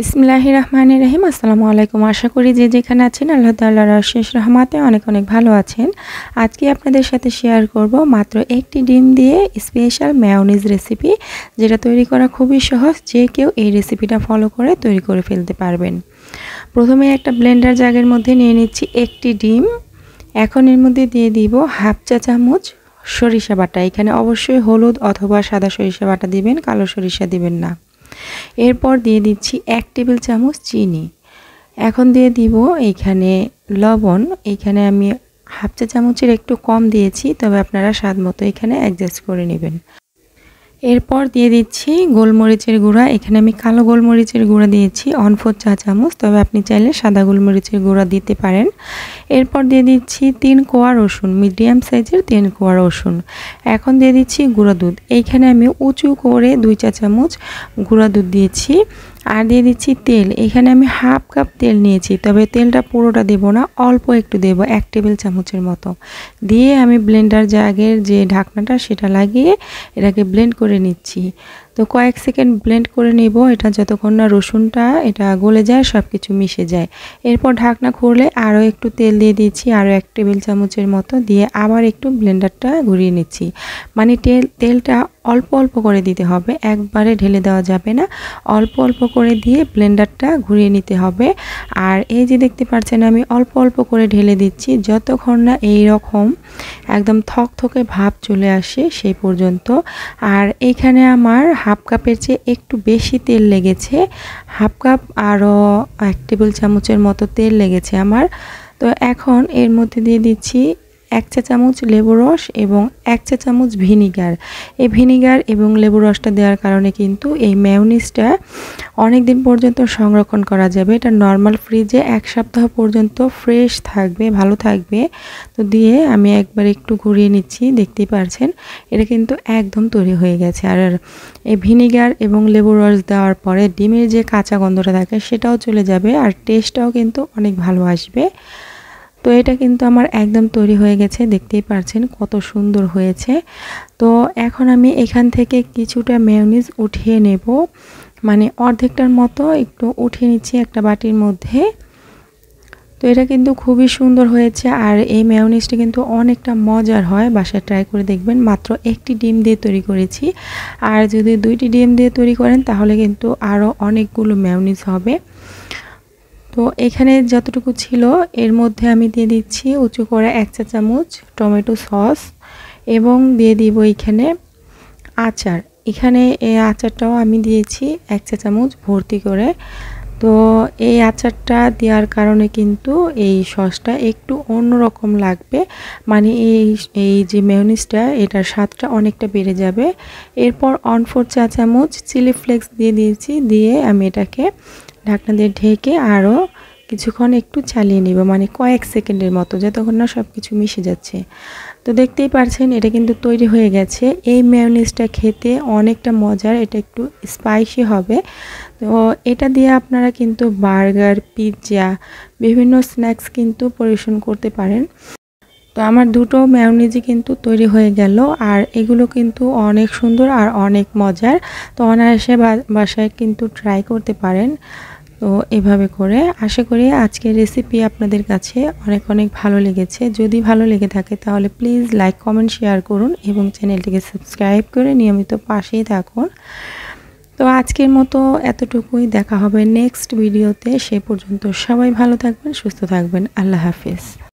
বিসমিল্লাহি রহমান রহিম আসসালামু আলাইকুম আশা করি যে যেখানে আছেন আল্লাহ তাল্লাহ রশেষ রহমাতে অনেক অনেক ভালো আছেন আজকে আপনাদের সাথে শেয়ার করব মাত্র একটি ডিম দিয়ে স্পেশাল ম্যাওনিজ রেসিপি যেটা তৈরি করা খুবই সহজ যে কেউ এই রেসিপিটা ফলো করে তৈরি করে ফেলতে পারবেন প্রথমে একটা ব্লেন্ডার জাগের মধ্যে নিয়ে নিচ্ছি একটি ডিম এখন এর মধ্যে দিয়ে দিব হাফ চা চামচ সরিষা বাটা এখানে অবশ্যই হলুদ অথবা সাদা সরিষা বাটা দিবেন কালো সরিষা দিবেন না এরপর দিয়ে দিচ্ছি এক টেবিল চামচ চিনি এখন দিয়ে দিব এইখানে লবণ এইখানে আমি হাফ চা চামচের একটু কম দিয়েছি তবে আপনারা স্বাদ মতো এখানে অ্যাডজাস্ট করে নেবেন এরপর দিয়ে দিচ্ছি গোলমরিচের গুঁড়া এখানে আমি কালো গোলমরিচের গুঁড়া দিয়েছি অনফোর চা চামচ তবে আপনি চাইলে সাদা গোলমরিচের গুঁড়া দিতে পারেন এরপর দিয়ে দিচ্ছি তিন কোয়া রসুন মিডিয়াম সাইজের তিন কোয়া রসুন এখন দিয়ে দিচ্ছি গুঁড়া দুধ এইখানে আমি উঁচু করে দুই চা চামচ গুঁড়া দুধ দিয়েছি আর দিয়ে দিচ্ছি তেল এখানে আমি হাফ কাপ তেল নিয়েছি তবে তেলটা পুরোটা দেব না অল্প একটু দেব এক টেবিল চামচের মতো দিয়ে আমি ব্লেন্ডার জাগের যে ঢাকনাটা সেটা লাগিয়ে এটাকে ব্লেন্ড করে নিচ্ছি তো কয়েক সেকেন্ড ব্লেন্ড করে নেব এটা যতক্ষণ না রসুনটা এটা গলে যায় সব কিছু মিশে যায় এরপর ঢাকনা খুলে আরও একটু তেল দিয়ে দিচ্ছি আরও এক টেবিল চামচের মতো দিয়ে আবার একটু ব্লেন্ডারটা ঘুরিয়ে নিচ্ছি মানে তেল তেলটা অল্প অল্প করে দিতে হবে একবারে ঢেলে দেওয়া যাবে না অল্প অল্প করে দিয়ে ব্লেন্ডারটা ঘুরিয়ে নিতে হবে আর এই যে দেখতে পাচ্ছেন আমি অল্প অল্প করে ঢেলে দিচ্ছি যতক্ষণ না এই রকম একদম থকথকে ভাব চলে আসে সেই পর্যন্ত আর এইখানে আমার হাফ কাপের চেয়ে একটু বেশি তেল লেগেছে হাফ কাপ আরও এক টেবিল চামচের মতো তেল লেগেছে আমার তো এখন এর মধ্যে দিয়ে দিচ্ছি এক চা চামচ লেবু রস এবং এক চা চামচ ভিনিগার এই ভিনিগার এবং লেবু রসটা দেওয়ার কারণে কিন্তু এই ম্যাউনিসটা অনেক দিন পর্যন্ত সংরক্ষণ করা যাবে এটা নর্মাল ফ্রিজে এক সপ্তাহ পর্যন্ত ফ্রেশ থাকবে ভালো থাকবে তো দিয়ে আমি একবার একটু ঘুরিয়ে নিচ্ছি দেখতেই পারছেন এটা কিন্তু একদম তৈরি হয়ে গেছে আর এই ভিনিগার এবং লেবু রস দেওয়ার পরে ডিমের যে কাঁচা গন্ধটা থাকে সেটাও চলে যাবে আর টেস্টটাও কিন্তু অনেক ভালো আসবে তো এটা কিন্তু আমার একদম তৈরি হয়ে গেছে দেখতেই পারছেন কত সুন্দর হয়েছে তো এখন আমি এখান থেকে কিছুটা মেয়নিজ উঠিয়ে নেব মানে অর্ধেকটার মতো একটু উঠিয়ে নিচ্ছি একটা বাটির মধ্যে তো এটা কিন্তু খুবই সুন্দর হয়েছে আর এই মেয়নিজটি কিন্তু অনেকটা মজার হয় বাসায় ট্রাই করে দেখবেন মাত্র একটি ডিম দিয়ে তৈরি করেছি আর যদি দুইটি ডিম দিয়ে তৈরি করেন তাহলে কিন্তু আরও অনেকগুলো মেয়নিজ হবে তো এখানে যতটুকু ছিল এর মধ্যে আমি দিয়ে দিচ্ছি উঁচু করে এক চা চামচ টমেটো সস এবং দিয়ে দিব এখানে আচার এখানে এই আচারটাও আমি দিয়েছি এক চা চামচ ভর্তি করে তো এই আচারটা দেওয়ার কারণে কিন্তু এই সসটা একটু অন্যরকম লাগবে মানে এই এই যে মেয়নিসটা এটার স্বাদটা অনেকটা বেড়ে যাবে এরপর অন ফোর চা চামচ চিলি ফ্লেক্স দিয়ে দিয়েছি দিয়ে আমি এটাকে ঢাকনা দিয়ে ঢেকে আরও কিছুক্ষণ একটু চালিয়ে নেব মানে কয়েক সেকেন্ডের মতো যতক্ষণ না সব কিছু মিশে যাচ্ছে তো দেখতেই পারছেন এটা কিন্তু তৈরি হয়ে গেছে এই মেয়নিসটা খেতে অনেকটা মজার এটা একটু স্পাইসি হবে তো এটা দিয়ে আপনারা কিন্তু বার্গার পিৎজা বিভিন্ন স্ন্যাক্স কিন্তু পরিবেশন করতে পারেন তো আমার দুটো ম্যাওনিজি কিন্তু তৈরি হয়ে গেল আর এগুলো কিন্তু অনেক সুন্দর আর অনেক মজার তো অনায়াসে বাসায় কিন্তু ট্রাই করতে পারেন তো এভাবে করে আশা করি আজকের রেসিপি আপনাদের কাছে অনেক অনেক ভালো লেগেছে যদি ভালো লেগে থাকে তাহলে প্লিজ লাইক কমেন্ট শেয়ার করুন এবং চ্যানেলটিকে সাবস্ক্রাইব করে নিয়মিত পাশেই থাকুন তো আজকের মতো এতটুকুই দেখা হবে নেক্সট ভিডিওতে সে পর্যন্ত সবাই ভালো থাকবেন সুস্থ থাকবেন আল্লাহ হাফিজ